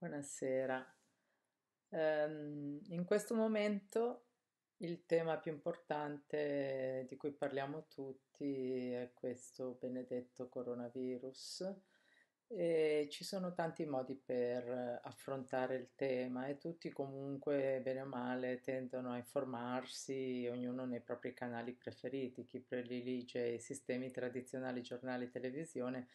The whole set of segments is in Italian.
Buonasera. Um, in questo momento il tema più importante di cui parliamo tutti è questo benedetto coronavirus e ci sono tanti modi per affrontare il tema e tutti comunque bene o male tendono a informarsi, ognuno nei propri canali preferiti, chi predilige i sistemi tradizionali, giornali, televisione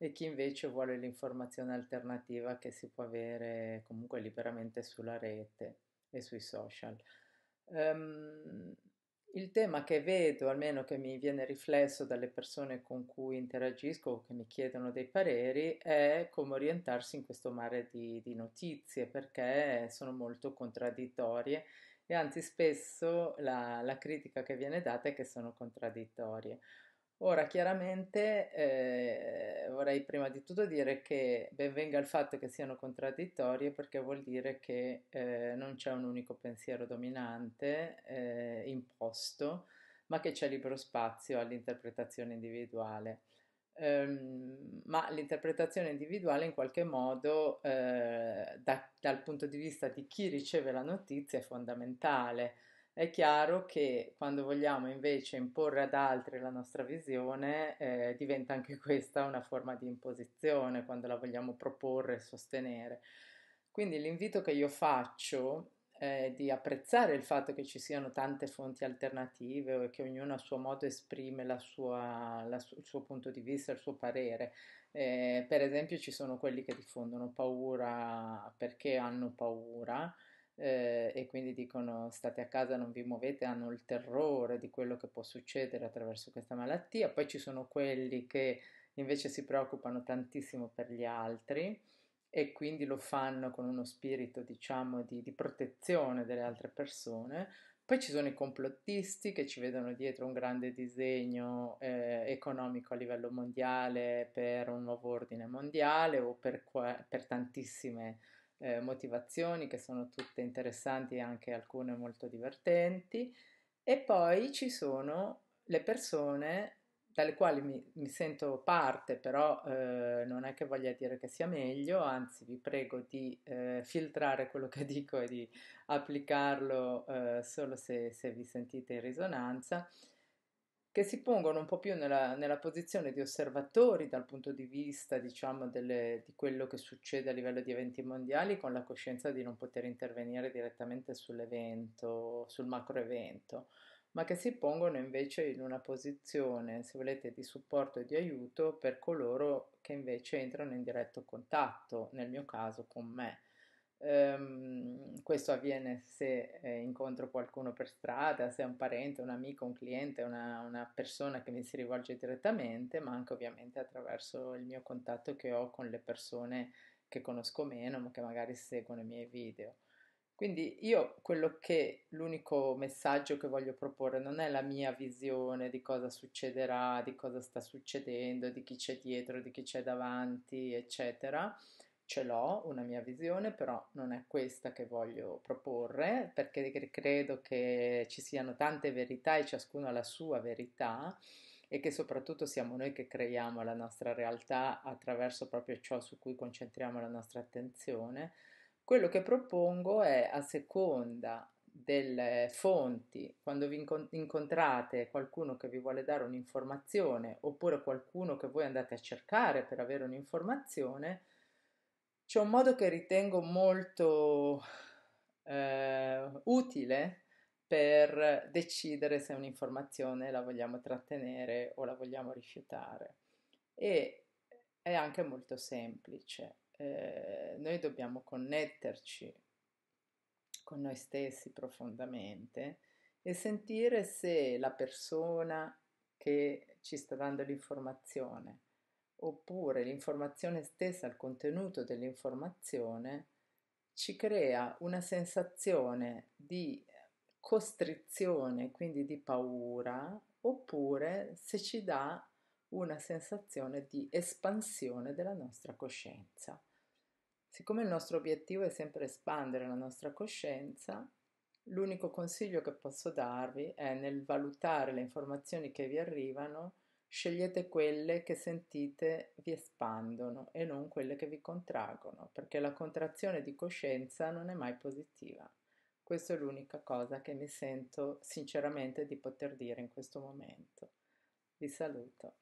e chi invece vuole l'informazione alternativa che si può avere comunque liberamente sulla rete e sui social. Um, il tema che vedo, almeno che mi viene riflesso dalle persone con cui interagisco o che mi chiedono dei pareri, è come orientarsi in questo mare di, di notizie perché sono molto contraddittorie e anzi spesso la, la critica che viene data è che sono contraddittorie. Ora, chiaramente eh, vorrei prima di tutto dire che benvenga il fatto che siano contraddittorie perché vuol dire che eh, non c'è un unico pensiero dominante eh, imposto, ma che c'è libero spazio all'interpretazione individuale. Um, ma l'interpretazione individuale in qualche modo eh, da, dal punto di vista di chi riceve la notizia è fondamentale è chiaro che quando vogliamo invece imporre ad altri la nostra visione, eh, diventa anche questa una forma di imposizione quando la vogliamo proporre e sostenere. Quindi l'invito che io faccio è di apprezzare il fatto che ci siano tante fonti alternative e che ognuno a suo modo esprime la sua, la su- il suo punto di vista, il suo parere. Eh, per esempio ci sono quelli che diffondono paura perché hanno paura eh, e quindi dicono state a casa, non vi muovete, hanno il terrore di quello che può succedere attraverso questa malattia. Poi ci sono quelli che invece si preoccupano tantissimo per gli altri e quindi lo fanno con uno spirito, diciamo, di, di protezione delle altre persone. Poi ci sono i complottisti che ci vedono dietro un grande disegno eh, economico a livello mondiale per un nuovo ordine mondiale o per, per tantissime eh, motivazioni che sono tutte interessanti e anche alcune molto divertenti. E poi ci sono le persone dalle quali mi, mi sento parte, però eh, non è che voglia dire che sia meglio, anzi vi prego di eh, filtrare quello che dico e di applicarlo eh, solo se, se vi sentite in risonanza che si pongono un po' più nella, nella posizione di osservatori dal punto di vista, diciamo, delle, di quello che succede a livello di eventi mondiali, con la coscienza di non poter intervenire direttamente sull'evento, sul macro evento, ma che si pongono invece in una posizione, se volete, di supporto e di aiuto per coloro che invece entrano in diretto contatto, nel mio caso con me Um, questo avviene se eh, incontro qualcuno per strada, se è un parente, un amico, un cliente, una, una, persona che mi si rivolge direttamente, ma anche ovviamente attraverso il mio contatto che ho con le persone che conosco meno, ma che magari seguono i miei video. Quindi io quello che l'unico messaggio che voglio proporre non è la mia visione di cosa succederà, di cosa sta succedendo, di chi c'è dietro, di chi c'è davanti, eccetera ce l'ho una mia visione, però non è questa che voglio proporre, perché credo che ci siano tante verità e ciascuno ha la sua verità e che soprattutto siamo noi che creiamo la nostra realtà attraverso proprio ciò su cui concentriamo la nostra attenzione. Quello che propongo è a seconda delle fonti, quando vi incontrate qualcuno che vi vuole dare un'informazione oppure qualcuno che voi andate a cercare per avere un'informazione, c'è un modo che ritengo molto eh, utile per decidere se un'informazione la vogliamo trattenere o la vogliamo rifiutare. E è anche molto semplice. Eh, noi dobbiamo connetterci con noi stessi profondamente e sentire se la persona che ci sta dando l'informazione oppure l'informazione stessa, il contenuto dell'informazione, ci crea una sensazione di costrizione, quindi di paura, oppure se ci dà una sensazione di espansione della nostra coscienza. Siccome il nostro obiettivo è sempre espandere la nostra coscienza, l'unico consiglio che posso darvi è nel valutare le informazioni che vi arrivano, scegliete quelle che sentite vi espandono e non quelle che vi contraggono, perché la contrazione di coscienza non è mai positiva. Questa è l'unica cosa che mi sento sinceramente di poter dire in questo momento. Vi saluto.